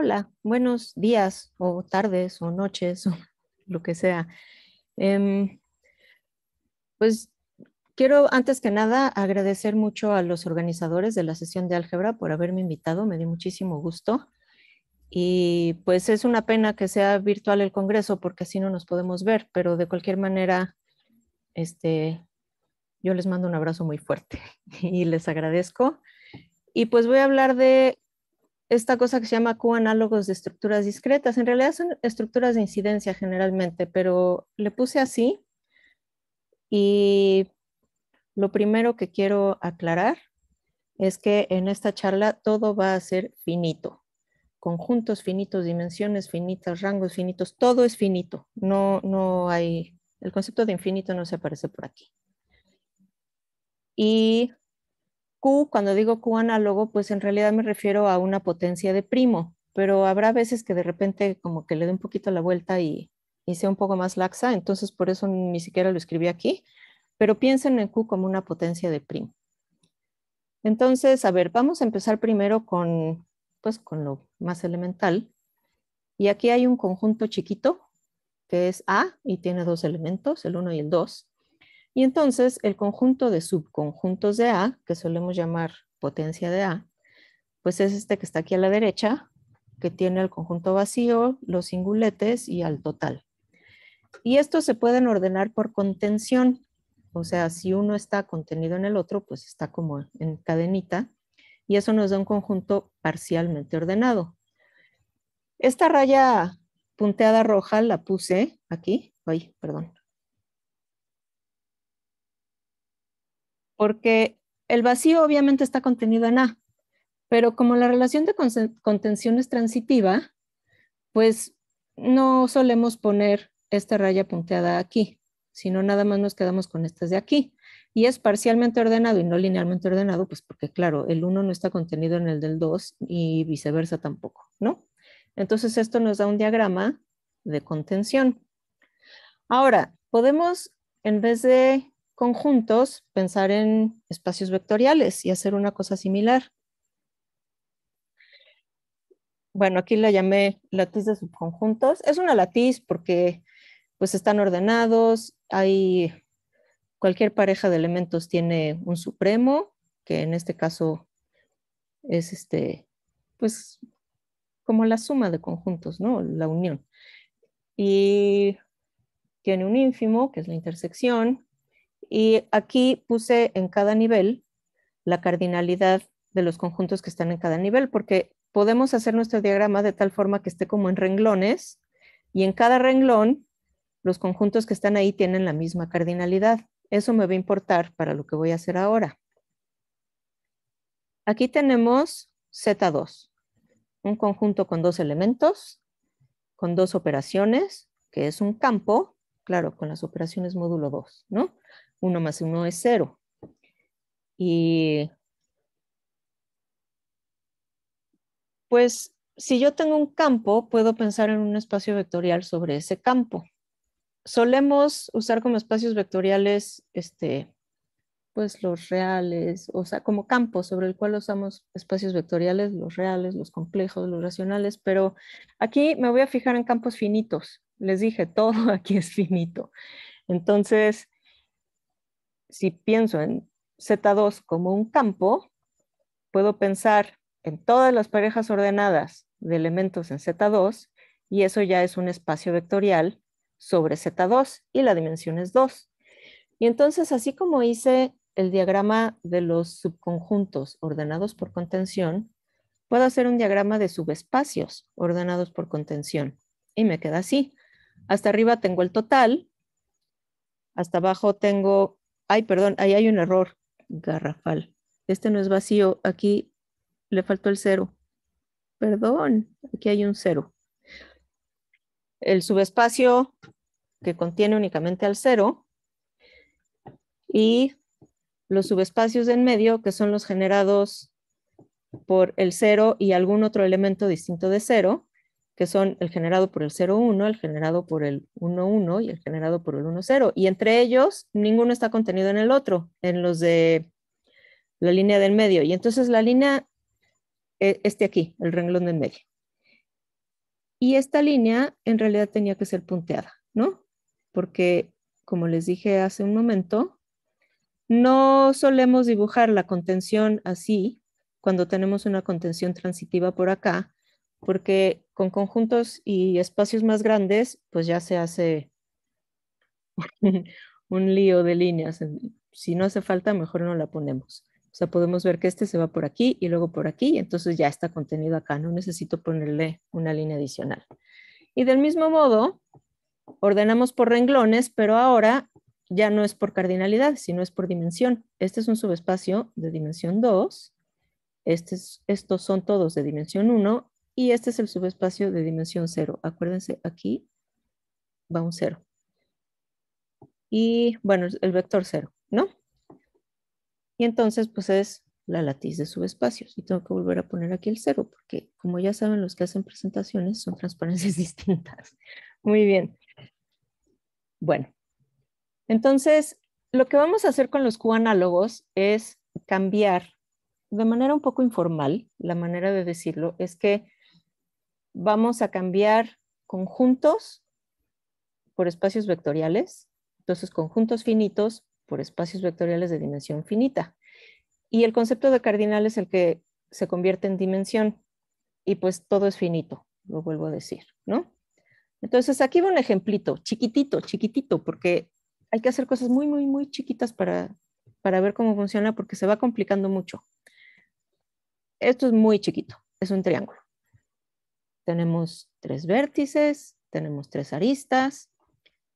hola, buenos días o tardes o noches o lo que sea. Em, pues quiero antes que nada agradecer mucho a los organizadores de la sesión de álgebra por haberme invitado, me dio muchísimo gusto. Y pues es una pena que sea virtual el congreso porque así no nos podemos ver, pero de cualquier manera, este, yo les mando un abrazo muy fuerte y les agradezco. Y pues voy a hablar de esta cosa que se llama Q-análogos de estructuras discretas. En realidad son estructuras de incidencia generalmente, pero le puse así. Y lo primero que quiero aclarar es que en esta charla todo va a ser finito. Conjuntos finitos, dimensiones finitas, rangos finitos, todo es finito. No, no hay, el concepto de infinito no se aparece por aquí. Y Q, cuando digo Q análogo, pues en realidad me refiero a una potencia de primo, pero habrá veces que de repente como que le dé un poquito la vuelta y, y sea un poco más laxa, entonces por eso ni siquiera lo escribí aquí, pero piensen en Q como una potencia de primo. Entonces, a ver, vamos a empezar primero con, pues, con lo más elemental. Y aquí hay un conjunto chiquito que es A y tiene dos elementos, el 1 y el 2. Y entonces el conjunto de subconjuntos de A, que solemos llamar potencia de A, pues es este que está aquí a la derecha, que tiene el conjunto vacío, los singuletes y al total. Y estos se pueden ordenar por contención, o sea, si uno está contenido en el otro, pues está como en cadenita, y eso nos da un conjunto parcialmente ordenado. Esta raya punteada roja la puse aquí, ay, perdón, porque el vacío obviamente está contenido en A, pero como la relación de contención es transitiva, pues no solemos poner esta raya punteada aquí, sino nada más nos quedamos con estas de aquí. Y es parcialmente ordenado y no linealmente ordenado, pues porque claro, el 1 no está contenido en el del 2 y viceversa tampoco, ¿no? Entonces esto nos da un diagrama de contención. Ahora, podemos, en vez de conjuntos, pensar en espacios vectoriales y hacer una cosa similar. Bueno, aquí la llamé latiz de subconjuntos. Es una latiz porque pues están ordenados, hay cualquier pareja de elementos tiene un supremo, que en este caso es este, pues como la suma de conjuntos, ¿no? La unión. Y tiene un ínfimo, que es la intersección, y aquí puse en cada nivel la cardinalidad de los conjuntos que están en cada nivel, porque podemos hacer nuestro diagrama de tal forma que esté como en renglones y en cada renglón los conjuntos que están ahí tienen la misma cardinalidad. Eso me va a importar para lo que voy a hacer ahora. Aquí tenemos Z2, un conjunto con dos elementos, con dos operaciones, que es un campo, claro, con las operaciones módulo 2, ¿no? 1 más 1 es 0. Y pues si yo tengo un campo, puedo pensar en un espacio vectorial sobre ese campo. Solemos usar como espacios vectoriales este, pues los reales, o sea, como campo sobre el cual usamos espacios vectoriales, los reales, los complejos, los racionales, pero aquí me voy a fijar en campos finitos. Les dije, todo aquí es finito. Entonces, si pienso en Z2 como un campo, puedo pensar en todas las parejas ordenadas de elementos en Z2 y eso ya es un espacio vectorial sobre Z2 y la dimensión es 2. Y entonces, así como hice el diagrama de los subconjuntos ordenados por contención, puedo hacer un diagrama de subespacios ordenados por contención. Y me queda así. Hasta arriba tengo el total, hasta abajo tengo Ay, perdón, ahí hay un error garrafal. Este no es vacío, aquí le faltó el cero. Perdón, aquí hay un cero. El subespacio que contiene únicamente al cero y los subespacios de en medio que son los generados por el cero y algún otro elemento distinto de cero que son el generado por el 01, el generado por el 11 y el generado por el 10. Y entre ellos, ninguno está contenido en el otro, en los de la línea del medio. Y entonces la línea, e, este aquí, el renglón del medio. Y esta línea en realidad tenía que ser punteada, ¿no? Porque, como les dije hace un momento, no solemos dibujar la contención así cuando tenemos una contención transitiva por acá, porque con conjuntos y espacios más grandes, pues ya se hace un lío de líneas. Si no hace falta, mejor no la ponemos. O sea, podemos ver que este se va por aquí y luego por aquí, entonces ya está contenido acá, no necesito ponerle una línea adicional. Y del mismo modo, ordenamos por renglones, pero ahora ya no es por cardinalidad, sino es por dimensión. Este es un subespacio de dimensión 2, este estos son todos de dimensión 1 y este es el subespacio de dimensión cero. Acuérdense, aquí va un cero. Y bueno, el vector cero, ¿no? Y entonces, pues es la latiz de subespacios. Y tengo que volver a poner aquí el cero, porque como ya saben los que hacen presentaciones, son transparencias distintas. Muy bien. Bueno, entonces, lo que vamos a hacer con los Q es cambiar de manera un poco informal, la manera de decirlo es que vamos a cambiar conjuntos por espacios vectoriales, entonces conjuntos finitos por espacios vectoriales de dimensión finita. Y el concepto de cardinal es el que se convierte en dimensión y pues todo es finito, lo vuelvo a decir, ¿no? Entonces aquí va un ejemplito, chiquitito, chiquitito, porque hay que hacer cosas muy, muy, muy chiquitas para, para ver cómo funciona porque se va complicando mucho. Esto es muy chiquito, es un triángulo. Tenemos tres vértices, tenemos tres aristas,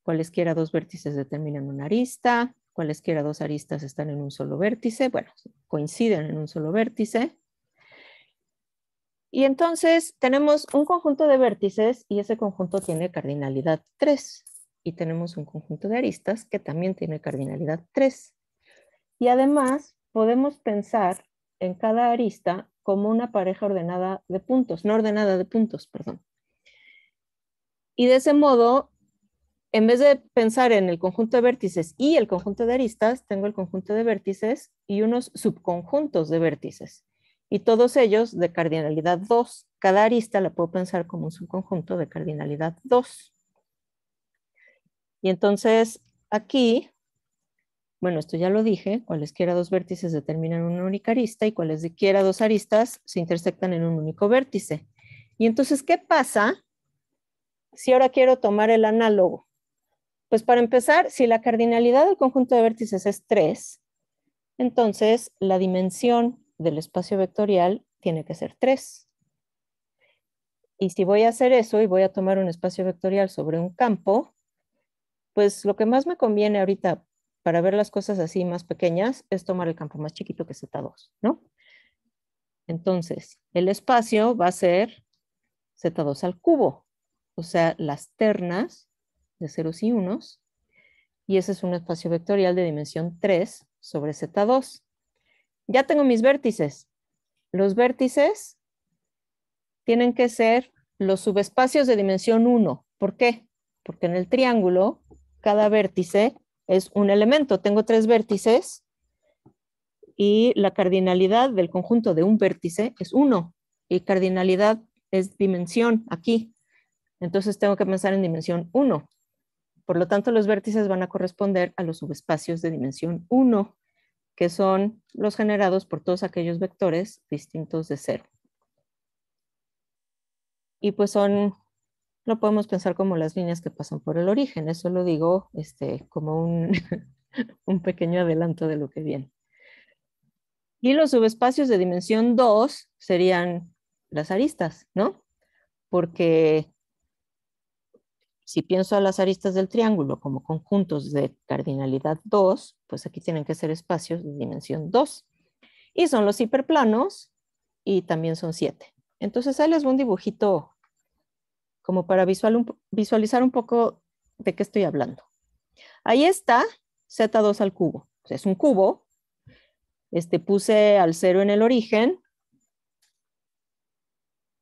cualesquiera dos vértices determinan una arista, cualesquiera dos aristas están en un solo vértice, bueno, coinciden en un solo vértice. Y entonces tenemos un conjunto de vértices y ese conjunto tiene cardinalidad 3. Y tenemos un conjunto de aristas que también tiene cardinalidad 3. Y además podemos pensar en cada arista como una pareja ordenada de puntos, no ordenada de puntos, perdón. Y de ese modo, en vez de pensar en el conjunto de vértices y el conjunto de aristas, tengo el conjunto de vértices y unos subconjuntos de vértices. Y todos ellos de cardinalidad 2. Cada arista la puedo pensar como un subconjunto de cardinalidad 2. Y entonces aquí bueno, esto ya lo dije, cualesquiera dos vértices determinan una única arista y cualesquiera dos aristas se intersectan en un único vértice. Y entonces, ¿qué pasa si ahora quiero tomar el análogo? Pues para empezar, si la cardinalidad del conjunto de vértices es 3, entonces la dimensión del espacio vectorial tiene que ser 3. Y si voy a hacer eso y voy a tomar un espacio vectorial sobre un campo, pues lo que más me conviene ahorita para ver las cosas así más pequeñas es tomar el campo más chiquito que Z2, ¿no? Entonces, el espacio va a ser Z2 al cubo, o sea, las ternas de ceros y unos, y ese es un espacio vectorial de dimensión 3 sobre Z2. Ya tengo mis vértices. Los vértices tienen que ser los subespacios de dimensión 1. ¿Por qué? Porque en el triángulo, cada vértice es un elemento. Tengo tres vértices y la cardinalidad del conjunto de un vértice es uno y cardinalidad es dimensión aquí. Entonces tengo que pensar en dimensión 1. Por lo tanto, los vértices van a corresponder a los subespacios de dimensión 1, que son los generados por todos aquellos vectores distintos de cero. Y pues son lo podemos pensar como las líneas que pasan por el origen. Eso lo digo este, como un, un pequeño adelanto de lo que viene. Y los subespacios de dimensión 2 serían las aristas, ¿no? Porque si pienso a las aristas del triángulo como conjuntos de cardinalidad 2, pues aquí tienen que ser espacios de dimensión 2. Y son los hiperplanos y también son 7. Entonces, ahí les un dibujito como para visualizar un poco de qué estoy hablando. Ahí está Z2 al cubo. es un cubo. Este puse al cero en el origen.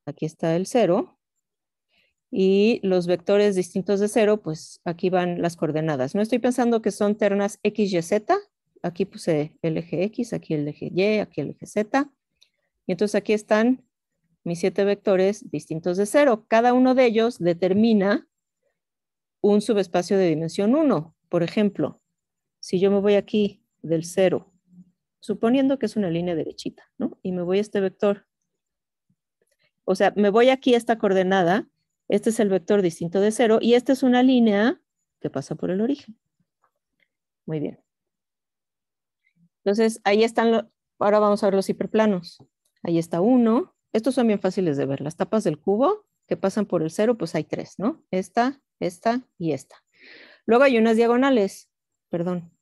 Aquí está el cero. Y los vectores distintos de cero, pues aquí van las coordenadas. No estoy pensando que son ternas X, Y, Z. Aquí puse el eje X, aquí el eje Y, aquí el eje Z. Y entonces aquí están mis siete vectores distintos de cero. Cada uno de ellos determina un subespacio de dimensión 1. Por ejemplo, si yo me voy aquí del cero, suponiendo que es una línea derechita, ¿no? Y me voy a este vector. O sea, me voy aquí a esta coordenada, este es el vector distinto de cero, y esta es una línea que pasa por el origen. Muy bien. Entonces, ahí están, lo, ahora vamos a ver los hiperplanos. Ahí está uno... Estos son bien fáciles de ver. Las tapas del cubo que pasan por el cero, pues hay tres, ¿no? Esta, esta y esta. Luego hay unas diagonales. Perdón.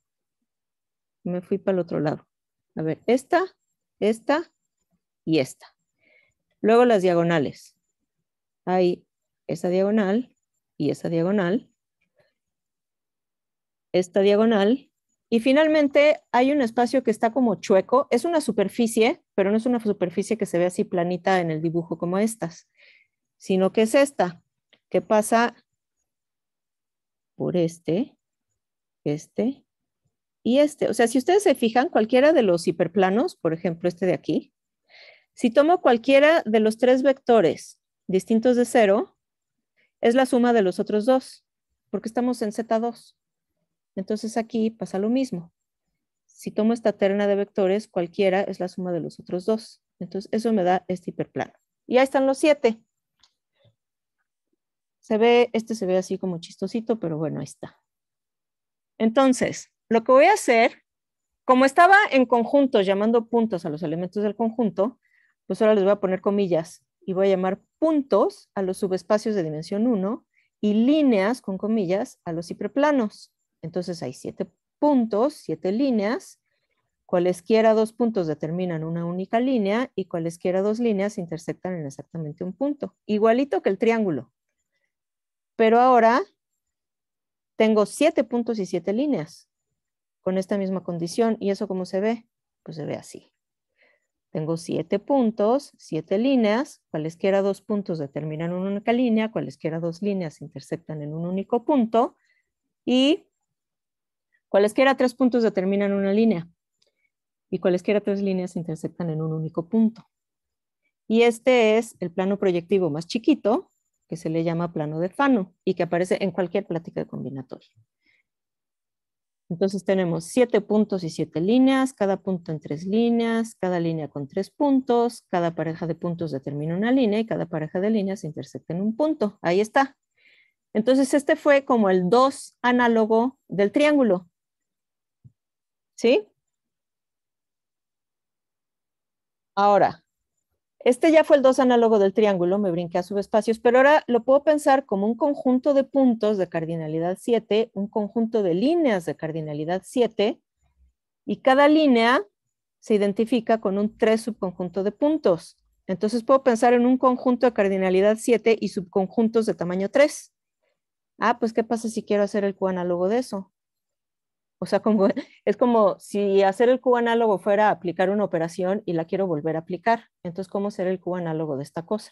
Me fui para el otro lado. A ver, esta, esta y esta. Luego las diagonales. Hay esa diagonal y esa diagonal. Esta diagonal y finalmente hay un espacio que está como chueco, es una superficie, pero no es una superficie que se ve así planita en el dibujo como estas, sino que es esta, que pasa por este, este y este. O sea, si ustedes se fijan, cualquiera de los hiperplanos, por ejemplo este de aquí, si tomo cualquiera de los tres vectores distintos de cero, es la suma de los otros dos, porque estamos en Z2. Entonces aquí pasa lo mismo. Si tomo esta terna de vectores, cualquiera es la suma de los otros dos. Entonces eso me da este hiperplano. Y ahí están los siete. Se ve, este se ve así como chistosito, pero bueno, ahí está. Entonces, lo que voy a hacer, como estaba en conjunto llamando puntos a los elementos del conjunto, pues ahora les voy a poner comillas y voy a llamar puntos a los subespacios de dimensión 1 y líneas con comillas a los hiperplanos. Entonces hay siete puntos, siete líneas. Cualesquiera dos puntos determinan una única línea y cualesquiera dos líneas intersectan en exactamente un punto. Igualito que el triángulo. Pero ahora tengo siete puntos y siete líneas con esta misma condición. ¿Y eso cómo se ve? Pues se ve así. Tengo siete puntos, siete líneas, cualesquiera dos puntos determinan una única línea, cualesquiera dos líneas intersectan en un único punto y Cualesquiera tres puntos determinan una línea y cualesquiera tres líneas se intersectan en un único punto. Y este es el plano proyectivo más chiquito, que se le llama plano de Fano y que aparece en cualquier plática de combinatoria. Entonces tenemos siete puntos y siete líneas, cada punto en tres líneas, cada línea con tres puntos, cada pareja de puntos determina una línea y cada pareja de líneas se intersecta en un punto. Ahí está. Entonces este fue como el dos análogo del triángulo. ¿Sí? Ahora, este ya fue el 2 análogo del triángulo, me brinqué a subespacios, pero ahora lo puedo pensar como un conjunto de puntos de cardinalidad 7, un conjunto de líneas de cardinalidad 7, y cada línea se identifica con un 3 subconjunto de puntos. Entonces puedo pensar en un conjunto de cardinalidad 7 y subconjuntos de tamaño 3. Ah, pues ¿qué pasa si quiero hacer el cuanálogo de eso? O sea, como, es como si hacer el Q análogo fuera aplicar una operación y la quiero volver a aplicar. Entonces, ¿cómo hacer el Q análogo de esta cosa?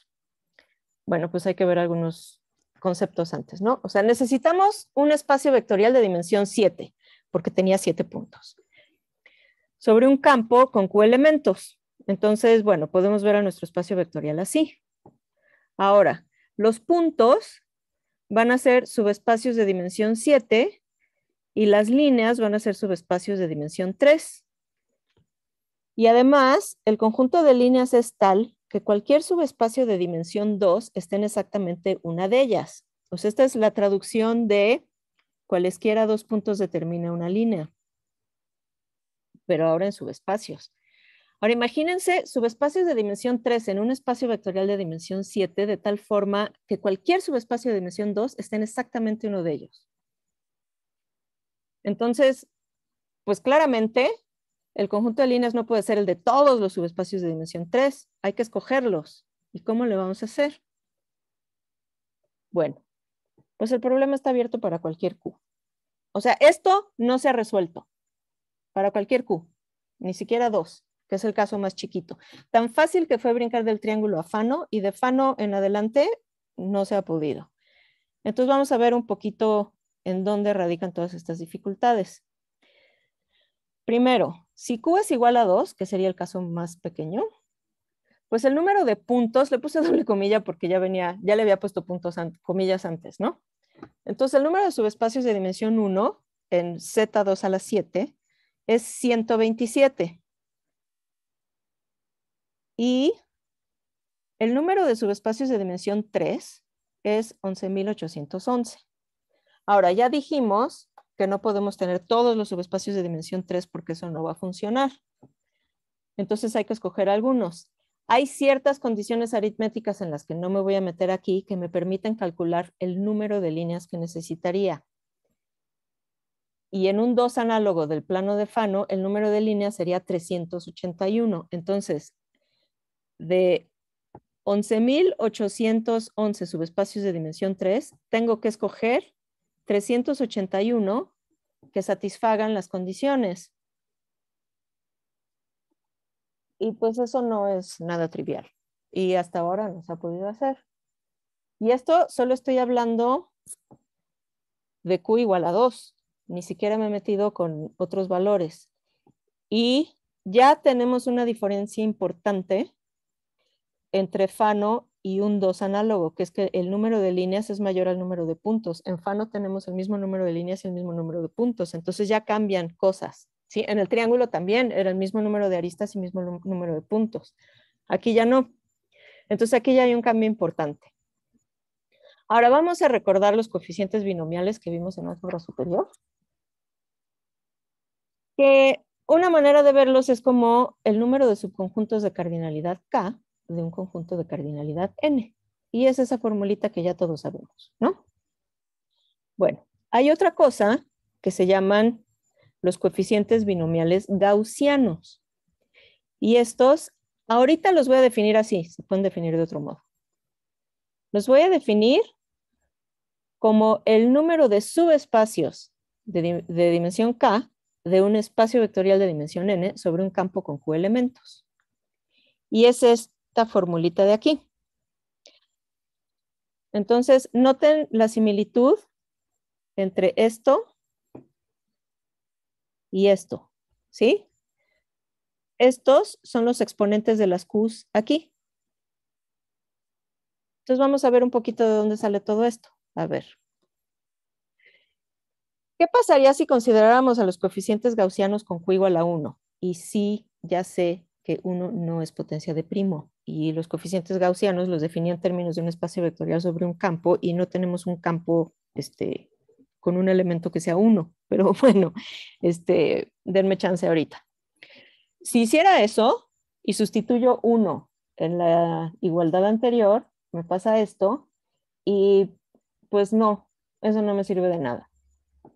Bueno, pues hay que ver algunos conceptos antes, ¿no? O sea, necesitamos un espacio vectorial de dimensión 7, porque tenía 7 puntos. Sobre un campo con Q elementos. Entonces, bueno, podemos ver a nuestro espacio vectorial así. Ahora, los puntos van a ser subespacios de dimensión 7 y las líneas van a ser subespacios de dimensión 3. Y además, el conjunto de líneas es tal que cualquier subespacio de dimensión 2 esté en exactamente una de ellas. Pues esta es la traducción de cualesquiera dos puntos determina una línea, pero ahora en subespacios. Ahora imagínense subespacios de dimensión 3 en un espacio vectorial de dimensión 7 de tal forma que cualquier subespacio de dimensión 2 esté en exactamente uno de ellos. Entonces, pues claramente el conjunto de líneas no puede ser el de todos los subespacios de dimensión 3, hay que escogerlos. ¿Y cómo le vamos a hacer? Bueno, pues el problema está abierto para cualquier Q. O sea, esto no se ha resuelto para cualquier Q, ni siquiera dos, que es el caso más chiquito. Tan fácil que fue brincar del triángulo a Fano y de Fano en adelante no se ha podido. Entonces vamos a ver un poquito en dónde radican todas estas dificultades. Primero, si Q es igual a 2, que sería el caso más pequeño, pues el número de puntos, le puse doble comilla porque ya venía, ya le había puesto puntos comillas antes, ¿no? Entonces el número de subespacios de dimensión 1 en Z2 a la 7 es 127. Y el número de subespacios de dimensión 3 es 11.811. Ahora, ya dijimos que no podemos tener todos los subespacios de dimensión 3 porque eso no va a funcionar. Entonces hay que escoger algunos. Hay ciertas condiciones aritméticas en las que no me voy a meter aquí que me permiten calcular el número de líneas que necesitaría. Y en un 2 análogo del plano de Fano, el número de líneas sería 381. Entonces, de 11.811 subespacios de dimensión 3, tengo que escoger 381 que satisfagan las condiciones. Y pues eso no es nada trivial y hasta ahora no se ha podido hacer. Y esto solo estoy hablando de Q igual a 2, ni siquiera me he metido con otros valores. Y ya tenemos una diferencia importante entre Fano y un 2 análogo, que es que el número de líneas es mayor al número de puntos. En Fano tenemos el mismo número de líneas y el mismo número de puntos, entonces ya cambian cosas. ¿sí? En el triángulo también era el mismo número de aristas y mismo número de puntos. Aquí ya no. Entonces aquí ya hay un cambio importante. Ahora vamos a recordar los coeficientes binomiales que vimos en álgebra superior. Que una manera de verlos es como el número de subconjuntos de cardinalidad K de un conjunto de cardinalidad n. Y es esa formulita que ya todos sabemos, ¿no? Bueno, hay otra cosa que se llaman los coeficientes binomiales gaussianos. Y estos, ahorita los voy a definir así, se pueden definir de otro modo. Los voy a definir como el número de subespacios de, de dimensión k de un espacio vectorial de dimensión n sobre un campo con q elementos. Y ese es formulita de aquí. Entonces, noten la similitud entre esto y esto, ¿sí? Estos son los exponentes de las Qs aquí. Entonces vamos a ver un poquito de dónde sale todo esto. A ver. ¿Qué pasaría si consideráramos a los coeficientes gaussianos con Q igual a 1? Y sí, ya sé que 1 no es potencia de primo y los coeficientes gaussianos los definían en términos de un espacio vectorial sobre un campo y no tenemos un campo este, con un elemento que sea uno, pero bueno, este, denme chance ahorita. Si hiciera eso y sustituyo uno en la igualdad anterior, me pasa esto y pues no, eso no me sirve de nada.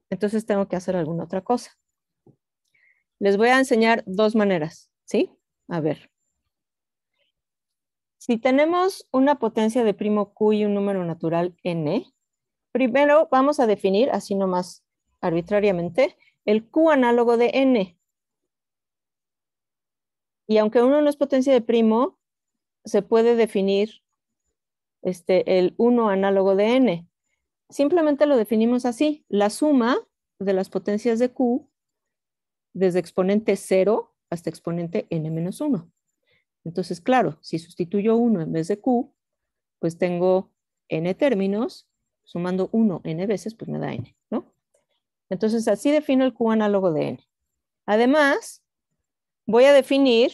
Entonces tengo que hacer alguna otra cosa. Les voy a enseñar dos maneras, ¿sí? A ver, si tenemos una potencia de primo Q y un número natural N, primero vamos a definir, así nomás arbitrariamente, el Q análogo de N. Y aunque uno no es potencia de primo, se puede definir este, el 1 análogo de N. Simplemente lo definimos así, la suma de las potencias de Q desde exponente 0 hasta exponente N-1. Entonces, claro, si sustituyo 1 en vez de Q, pues tengo n términos, sumando 1 n veces, pues me da n, ¿no? Entonces, así defino el Q análogo de n. Además, voy a definir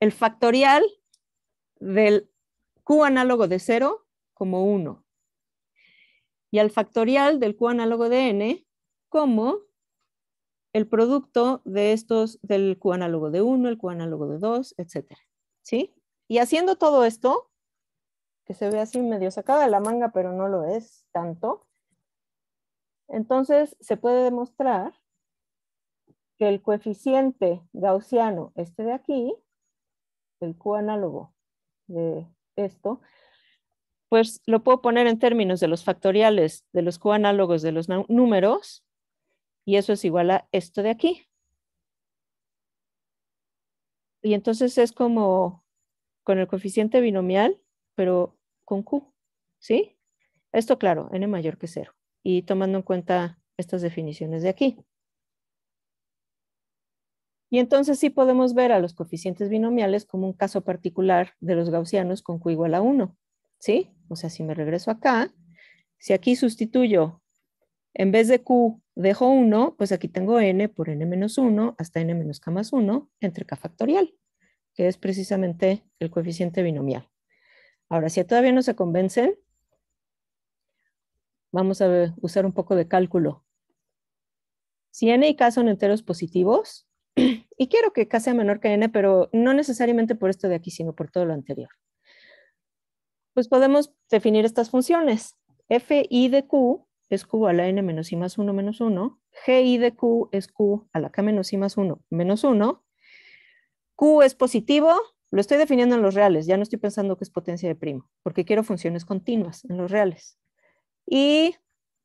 el factorial del Q análogo de 0 como 1. Y al factorial del Q análogo de n como el producto de estos del Q análogo de 1, el Q análogo de 2, etcétera. ¿sí? Y haciendo todo esto, que se ve así medio sacada de la manga, pero no lo es tanto, entonces se puede demostrar que el coeficiente gaussiano, este de aquí, el Q análogo de esto, pues lo puedo poner en términos de los factoriales de los Q análogos de los números, y eso es igual a esto de aquí. Y entonces es como con el coeficiente binomial, pero con Q, ¿sí? Esto claro, n mayor que cero. Y tomando en cuenta estas definiciones de aquí. Y entonces sí podemos ver a los coeficientes binomiales como un caso particular de los gaussianos con Q igual a 1, ¿sí? O sea, si me regreso acá, si aquí sustituyo en vez de Q dejo 1, pues aquí tengo n por n menos 1 hasta n menos k más 1 entre k factorial, que es precisamente el coeficiente binomial. Ahora, si todavía no se convencen, vamos a usar un poco de cálculo. Si n y k son enteros positivos, y quiero que k sea menor que n, pero no necesariamente por esto de aquí, sino por todo lo anterior. Pues podemos definir estas funciones. f y de q es Q a la N menos I más 1 menos 1. GI de Q es Q a la K menos I más 1 menos 1. Q es positivo, lo estoy definiendo en los reales, ya no estoy pensando que es potencia de primo, porque quiero funciones continuas en los reales. Y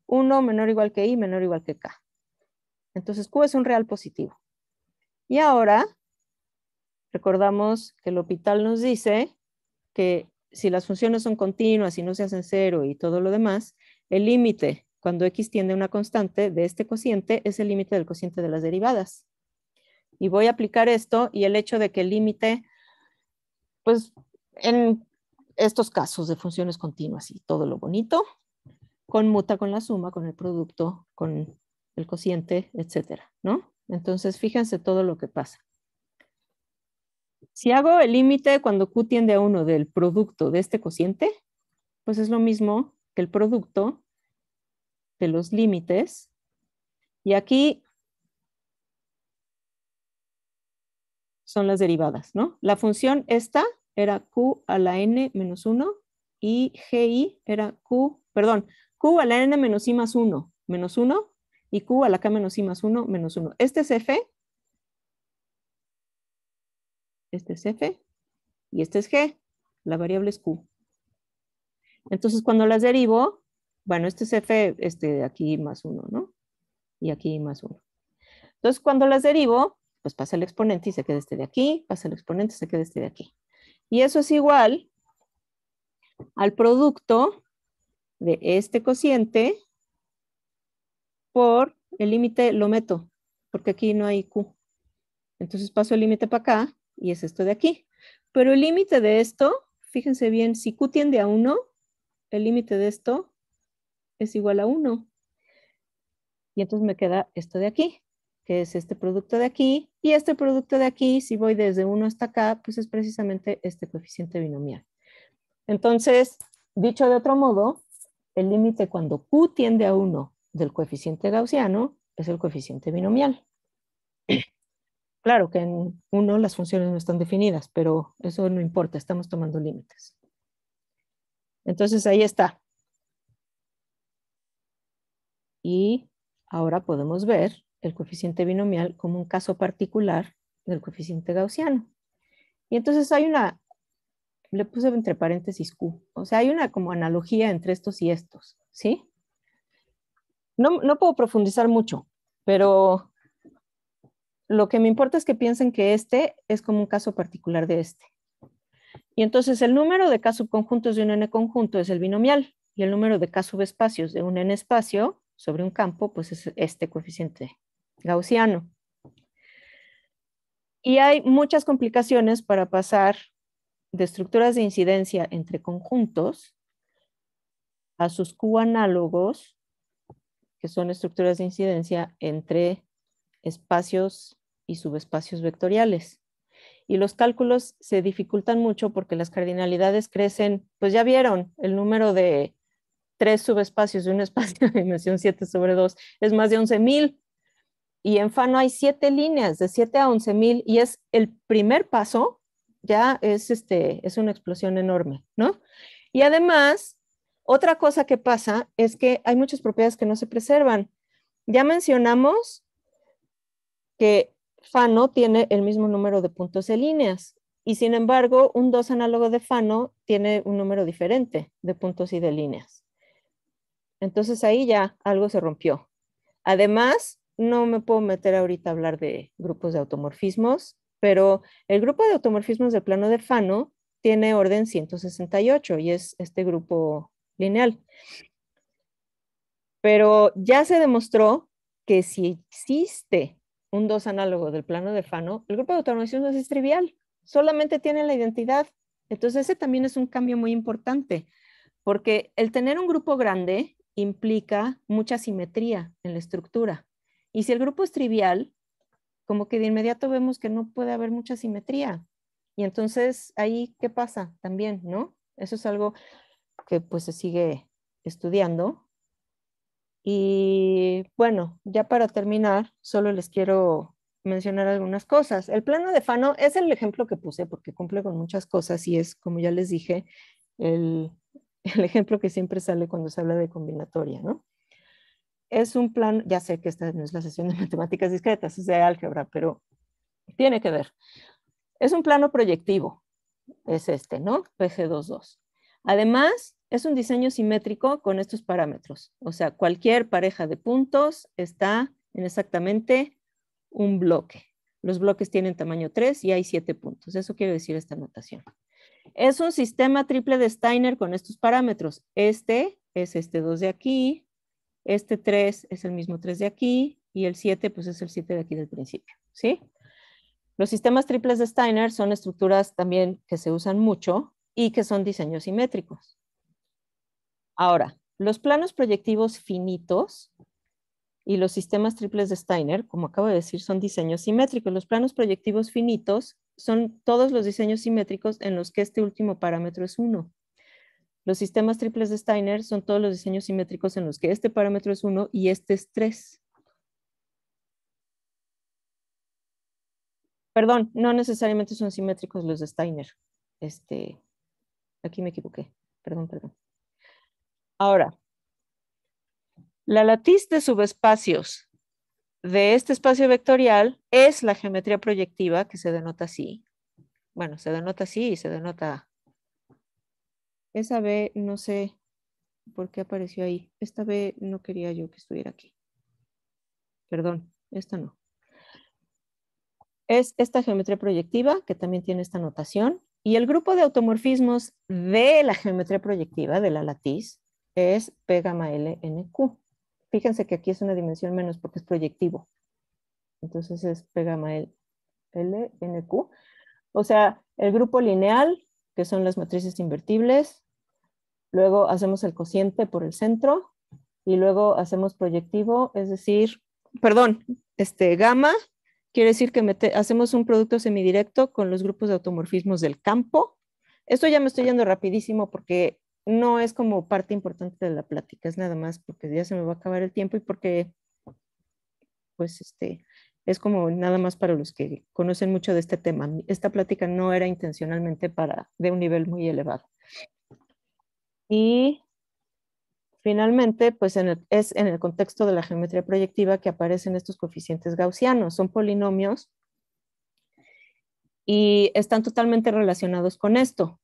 1 menor o igual que I menor o igual que K. Entonces Q es un real positivo. Y ahora, recordamos que el hospital nos dice que si las funciones son continuas y no se hacen cero y todo lo demás, el límite cuando x tiende a una constante de este cociente, es el límite del cociente de las derivadas. Y voy a aplicar esto y el hecho de que el límite, pues en estos casos de funciones continuas y todo lo bonito, conmuta con la suma, con el producto, con el cociente, etcétera, ¿no? Entonces, fíjense todo lo que pasa. Si hago el límite cuando Q tiende a 1 del producto de este cociente, pues es lo mismo que el producto de los límites. Y aquí son las derivadas, ¿no? La función esta era q a la n menos 1 y gi era q, perdón, q a la n menos i más 1, menos 1 y q a la k menos i más 1, menos 1. Este es f, este es f y este es g, la variable es q. Entonces cuando las derivo, bueno, este es f este, de aquí más 1, ¿no? Y aquí más 1. Entonces, cuando las derivo, pues pasa el exponente y se queda este de aquí, pasa el exponente y se queda este de aquí. Y eso es igual al producto de este cociente por el límite lo meto, porque aquí no hay Q. Entonces paso el límite para acá y es esto de aquí. Pero el límite de esto, fíjense bien, si Q tiende a 1, el límite de esto es igual a 1. Y entonces me queda esto de aquí, que es este producto de aquí. Y este producto de aquí, si voy desde 1 hasta acá, pues es precisamente este coeficiente binomial. Entonces, dicho de otro modo, el límite cuando Q tiende a 1 del coeficiente gaussiano es el coeficiente binomial. Claro que en 1 las funciones no están definidas, pero eso no importa, estamos tomando límites. Entonces ahí está. Y ahora podemos ver el coeficiente binomial como un caso particular del coeficiente gaussiano. Y entonces hay una, le puse entre paréntesis Q, o sea, hay una como analogía entre estos y estos, ¿sí? No, puedo profundizar mucho, pero lo que me importa es que piensen que este es como un caso particular de este. Y entonces el número de K subconjuntos de un N conjunto es el binomial y el número de K subespacios de un N espacio sobre un campo, pues es este coeficiente gaussiano. Y hay muchas complicaciones para pasar de estructuras de incidencia entre conjuntos a sus Q análogos, que son estructuras de incidencia entre espacios y subespacios vectoriales. Y los cálculos se dificultan mucho porque las cardinalidades crecen, pues ya vieron el número de tres subespacios de un espacio de dimensión 7 sobre 2, es más de 11.000. Y en Fano hay siete líneas, de 7 a 11.000, y es el primer paso, ya es, este, es una explosión enorme, ¿no? Y además, otra cosa que pasa es que hay muchas propiedades que no se preservan. Ya mencionamos que Fano tiene el mismo número de puntos y líneas y sin embargo un 2 análogo de Fano tiene un número diferente de puntos y de líneas. Entonces ahí ya algo se rompió. Además, no me puedo meter ahorita a hablar de grupos de automorfismos, pero el grupo de automorfismos del plano de Fano tiene orden 168 y es este grupo lineal. Pero ya se demostró que si existe un dos análogo del plano de Fano, el grupo de automorfismos es trivial, solamente tiene la identidad. Entonces ese también es un cambio muy importante, porque el tener un grupo grande implica mucha simetría en la estructura. Y si el grupo es trivial, como que de inmediato vemos que no puede haber mucha simetría. Y entonces ahí, ¿qué pasa? También, ¿no? Eso es algo que pues se sigue estudiando. Y bueno, ya para terminar, solo les quiero mencionar algunas cosas. El plano de Fano es el ejemplo que puse porque cumple con muchas cosas y es, como ya les dije, el el ejemplo que siempre sale cuando se habla de combinatoria, ¿no? Es un plan, ya sé que esta no es la sesión de matemáticas discretas, es de álgebra, pero tiene que ver. Es un plano proyectivo, es este, ¿no? PG22. Además, es un diseño simétrico con estos parámetros, o sea, cualquier pareja de puntos está en exactamente un bloque. Los bloques tienen tamaño 3 y hay 7 puntos, eso quiere decir esta notación. Es un sistema triple de Steiner con estos parámetros. Este es este 2 de aquí, este 3 es el mismo 3 de aquí y el 7 pues es el 7 de aquí del principio, ¿sí? Los sistemas triples de Steiner son estructuras también que se usan mucho y que son diseños simétricos. Ahora, los planos proyectivos finitos y los sistemas triples de Steiner, como acabo de decir, son diseños simétricos. Los planos proyectivos finitos son todos los diseños simétricos en los que este último parámetro es 1. Los sistemas triples de Steiner son todos los diseños simétricos en los que este parámetro es 1 y este es 3. Perdón, no necesariamente son simétricos los de Steiner. Este, aquí me equivoqué. Perdón, perdón. Ahora, la latiz de subespacios de este espacio vectorial es la geometría proyectiva que se denota así. Bueno, se denota así y se denota Esa B no sé por qué apareció ahí. Esta B no quería yo que estuviera aquí. Perdón, esta no. Es esta geometría proyectiva que también tiene esta notación. Y el grupo de automorfismos de la geometría proyectiva, de la latiz, es P gamma L N Q. Fíjense que aquí es una dimensión menos porque es proyectivo. Entonces es P gamma L, L, N, Q. O sea, el grupo lineal, que son las matrices invertibles. Luego hacemos el cociente por el centro. Y luego hacemos proyectivo, es decir, perdón, este gamma quiere decir que hacemos un producto semidirecto con los grupos de automorfismos del campo. Esto ya me estoy yendo rapidísimo porque no es como parte importante de la plática, es nada más porque ya se me va a acabar el tiempo y porque, pues, este, es como nada más para los que conocen mucho de este tema. Esta plática no era intencionalmente para, de un nivel muy elevado. Y finalmente, pues es en el contexto de la geometría proyectiva que aparecen estos coeficientes gaussianos, son polinomios y están totalmente relacionados con esto.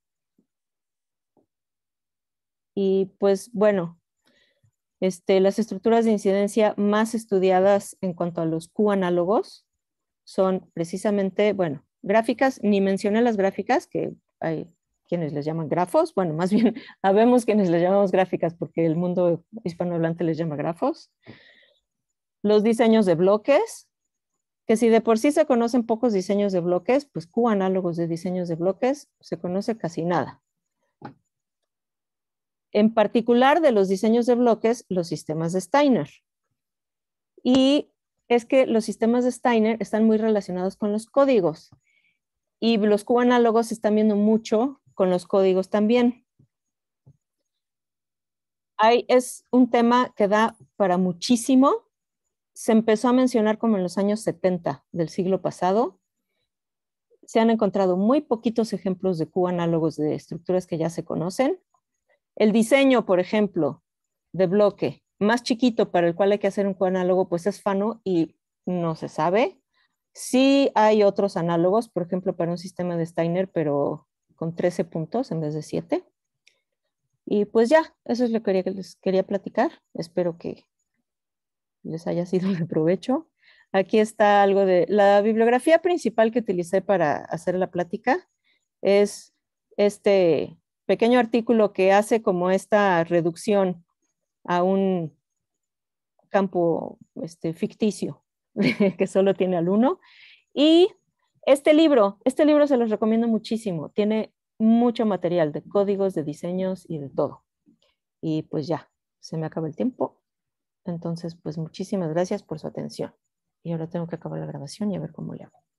Y pues bueno, este, las estructuras de incidencia más estudiadas en cuanto a los Q análogos son precisamente, bueno, gráficas, ni mencioné las gráficas, que hay quienes les llaman grafos, bueno, más bien sabemos quienes les llamamos gráficas porque el mundo hispanohablante les llama grafos. Los diseños de bloques, que si de por sí se conocen pocos diseños de bloques, pues Q análogos de diseños de bloques se conoce casi nada en particular de los diseños de bloques, los sistemas de Steiner. Y es que los sistemas de Steiner están muy relacionados con los códigos y los cubanálogos se están viendo mucho con los códigos también. Ahí es un tema que da para muchísimo. Se empezó a mencionar como en los años 70 del siglo pasado. Se han encontrado muy poquitos ejemplos de cubanálogos de estructuras que ya se conocen el diseño, por ejemplo, de bloque más chiquito para el cual hay que hacer un coanálogo, pues es Fano y no se sabe. Sí hay otros análogos, por ejemplo, para un sistema de Steiner, pero con 13 puntos en vez de 7. Y pues ya, eso es lo que les quería platicar. Espero que les haya sido de provecho. Aquí está algo de la bibliografía principal que utilicé para hacer la plática. Es este pequeño artículo que hace como esta reducción a un campo este, ficticio que solo tiene al uno. Y este libro, este libro se los recomiendo muchísimo. Tiene mucho material de códigos, de diseños y de todo. Y pues ya, se me acaba el tiempo. Entonces, pues muchísimas gracias por su atención. Y ahora tengo que acabar la grabación y a ver cómo le hago.